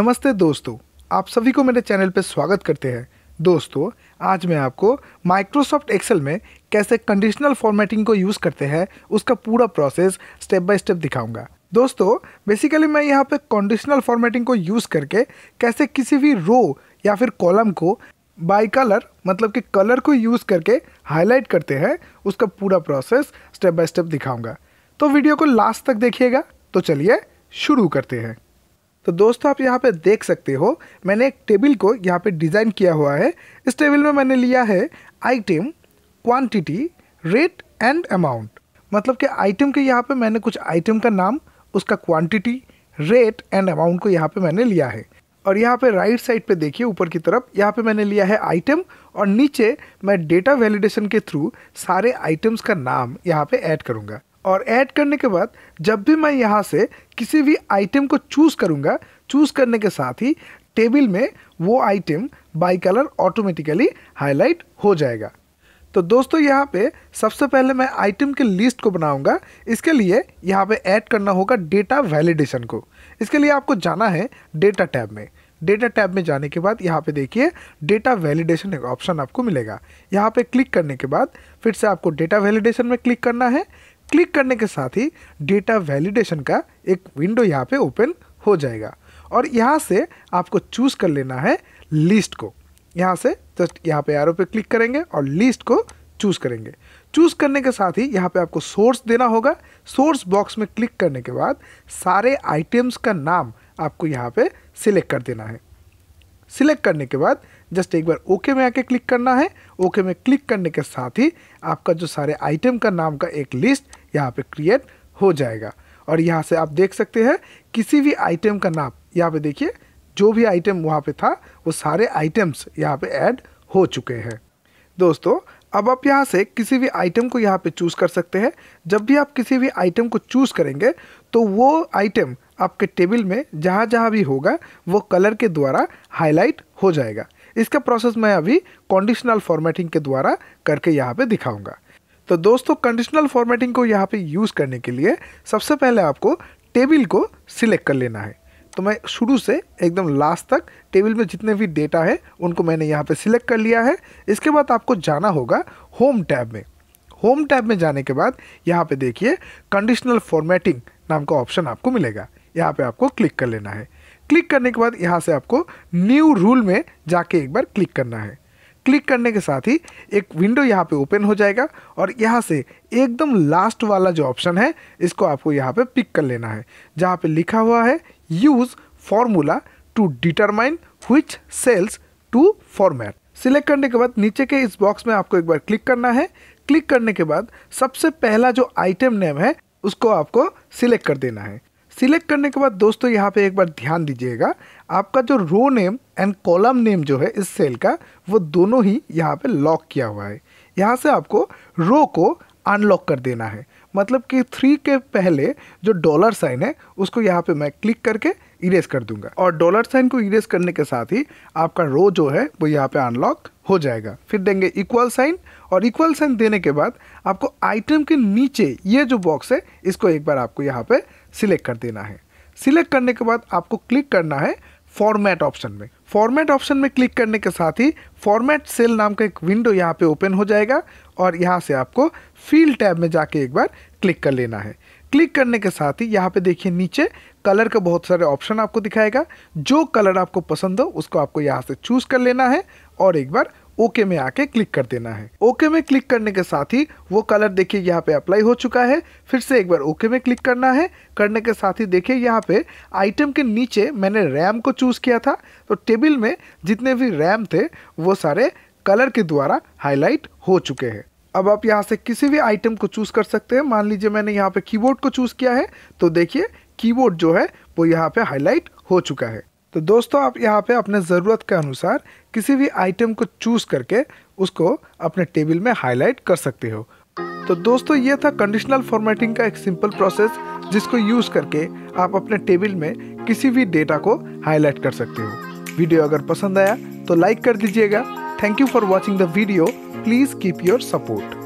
नमस्ते दोस्तों आप सभी को मेरे चैनल पर स्वागत करते हैं दोस्तों आज मैं आपको माइक्रोसॉफ्ट एक्सेल में कैसे कंडीशनल फॉर्मेटिंग को यूज़ करते हैं उसका पूरा प्रोसेस स्टेप बाय स्टेप दिखाऊंगा दोस्तों बेसिकली मैं यहाँ पे कंडीशनल फॉर्मेटिंग को यूज़ करके कैसे किसी भी रो या फिर कॉलम को बाई कलर मतलब कि कलर को यूज़ करके हाईलाइट करते हैं उसका पूरा प्रोसेस स्टेप बाय स्टेप दिखाऊंगा तो वीडियो को लास्ट तक देखिएगा तो चलिए शुरू करते हैं तो दोस्तों आप यहाँ पे देख सकते हो मैंने एक टेबल को यहाँ पे डिज़ाइन किया हुआ है इस टेबल में मैंने लिया है item quantity rate and amount मतलब कि आइटम के यहाँ पे मैंने कुछ आइटम का नाम उसका क्वांटिटी रेट एंड अमाउंट को यहाँ पे मैंने लिया है और यहाँ पे राइट साइड पे देखिए ऊपर की तरफ यहाँ पे मैंने लिया है आइटम और नीचे मैं डेटा वैलिडेशन के थ्रू सारे आइटम्स का नाम यहाँ पे ऐड करूँगा और ऐड करने के बाद जब भी मैं यहाँ से किसी भी आइटम को चूज़ करूँगा चूज़ करने के साथ ही टेबल में वो item by colour automatically highlight हो जाएगा तो दोस्तों यहाँ पे सबसे पहले मैं आइटम के लिस्ट को बनाऊंगा इसके लिए यहाँ पे ऐड करना होगा डेटा वैलिडेशन को इसके लिए आपको जाना है डेटा टैब में डेटा टैब में जाने के बाद यहाँ पे देखिए डेटा वैलिडेशन एक ऑप्शन आपको मिलेगा यहाँ पे क्लिक करने के बाद फिर से आपको डेटा वैलिडेशन में क्लिक करना है क्लिक करने के साथ ही डेटा वैलिडेशन का एक विंडो यहाँ पे ओपन हो जाएगा और यहाँ से आपको चूज़ कर लेना है लिस्ट को यहाँ से जस्ट यहाँ पे एरो पे क्लिक करेंगे और लिस्ट को चूज़ करेंगे चूज़ करने के साथ ही यहाँ पे आपको सोर्स देना होगा सोर्स बॉक्स में क्लिक करने के बाद सारे आइटम्स का नाम आपको यहाँ पे सिलेक्ट कर देना है सिलेक्ट करने के बाद जस्ट एक बार ओके में आके क्लिक करना है ओके में क्लिक करने के साथ ही आपका जो सारे आइटम का नाम का एक लिस्ट यहाँ पे क्रिएट हो जाएगा और यहाँ से आप देख सकते हैं किसी भी आइटम का नाम यहाँ पे देखिए जो भी आइटम वहाँ पे था वो सारे आइटम्स यहाँ पे ऐड हो चुके हैं दोस्तों अब आप यहाँ से किसी भी आइटम को यहाँ पे चूज़ कर सकते हैं जब भी आप किसी भी आइटम को चूज़ करेंगे तो वो आइटम आपके टेबल में जहाँ जहाँ भी होगा वो कलर के द्वारा हाईलाइट हो जाएगा इसका प्रोसेस मैं अभी कंडीशनल फॉर्मेटिंग के द्वारा करके यहाँ पे दिखाऊंगा तो दोस्तों कंडीशनल फॉर्मेटिंग को यहाँ पे यूज़ करने के लिए सबसे पहले आपको टेबल को सिलेक्ट कर लेना है तो मैं शुरू से एकदम लास्ट तक टेबल में जितने भी डेटा है उनको मैंने यहाँ पे सिलेक्ट कर लिया है इसके बाद आपको जाना होगा होम टैब में होम टैब में जाने के बाद यहाँ पे देखिए कंडीशनल फॉर्मेटिंग नाम का ऑप्शन आपको मिलेगा यहाँ पे आपको क्लिक कर लेना है क्लिक करने के बाद यहाँ से आपको न्यू रूल में जाके एक बार क्लिक करना है क्लिक करने के साथ ही एक विंडो यहाँ पे ओपन हो जाएगा और यहाँ से एकदम लास्ट वाला जो ऑप्शन है इसको आपको यहाँ पे पिक कर लेना है जहाँ पे लिखा हुआ है use formula to determine which cells to format select करने के बाद नीचे के इस बॉक्स में आपको एक बार क्लिक करना है क्लिक करने के बाद सबसे पहला जो आइटम नेम है उसको आपको सिलेक्ट कर देना है सिलेक्ट करने के बाद दोस्तों यहाँ पे एक बार ध्यान दीजिएगा आपका जो row name and column name जो है इस सेल का वो दोनों ही यहाँ पे लॉक किया हुआ है यहाँ से आपको रो को अनलॉक कर देना है मतलब कि थ्री के पहले जो डॉलर साइन है उसको यहाँ पे मैं क्लिक करके इरेज कर दूंगा और डॉलर साइन को इरेज करने के साथ ही आपका रो जो है वो यहाँ पे अनलॉक हो जाएगा फिर देंगे इक्वल साइन और इक्वल साइन देने के बाद आपको आइटम के नीचे ये जो बॉक्स है इसको एक बार आपको यहाँ पे सिलेक्ट कर देना है सिलेक्ट करने के बाद आपको क्लिक करना है फॉर्मेट ऑप्शन में फॉर्मेट ऑप्शन में क्लिक करने के साथ ही फॉर्मेट सेल नाम का एक विंडो यहाँ पे ओपन हो जाएगा और यहाँ से आपको फील्ड टैब में जाके एक बार क्लिक कर लेना है क्लिक करने के साथ ही यहाँ पे देखिए नीचे कलर का बहुत सारे ऑप्शन आपको दिखाएगा जो कलर आपको पसंद हो उसको आपको यहाँ से चूज़ कर लेना है और एक बार ओके में आके क्लिक कर देना है ओके में क्लिक करने के साथ ही वो कलर देखिए यहाँ पे अप्लाई हो चुका है फिर से एक बार ओके में क्लिक करना है करने के साथ ही देखिए यहाँ पे आइटम के नीचे मैंने रैम को चूज़ किया था तो टेबल में जितने भी रैम थे वो सारे कलर के द्वारा हाईलाइट हो चुके हैं अब आप यहाँ से किसी भी आइटम को चूज़ कर सकते हैं मान लीजिए मैंने यहाँ पे कीबोर्ड को चूज़ किया है तो देखिए कीबोर्ड जो है वो यहाँ पे हाईलाइट हो चुका है तो दोस्तों आप यहाँ पे अपने ज़रूरत के अनुसार किसी भी आइटम को चूज़ करके उसको अपने टेबल में हाईलाइट कर सकते हो तो दोस्तों ये था कंडीशनल फॉर्मेटिंग का एक सिंपल प्रोसेस जिसको यूज़ करके आप अपने टेबल में किसी भी डेटा को हाईलाइट कर सकते हो वीडियो अगर पसंद आया तो लाइक कर दीजिएगा thank you for watching the video please keep your support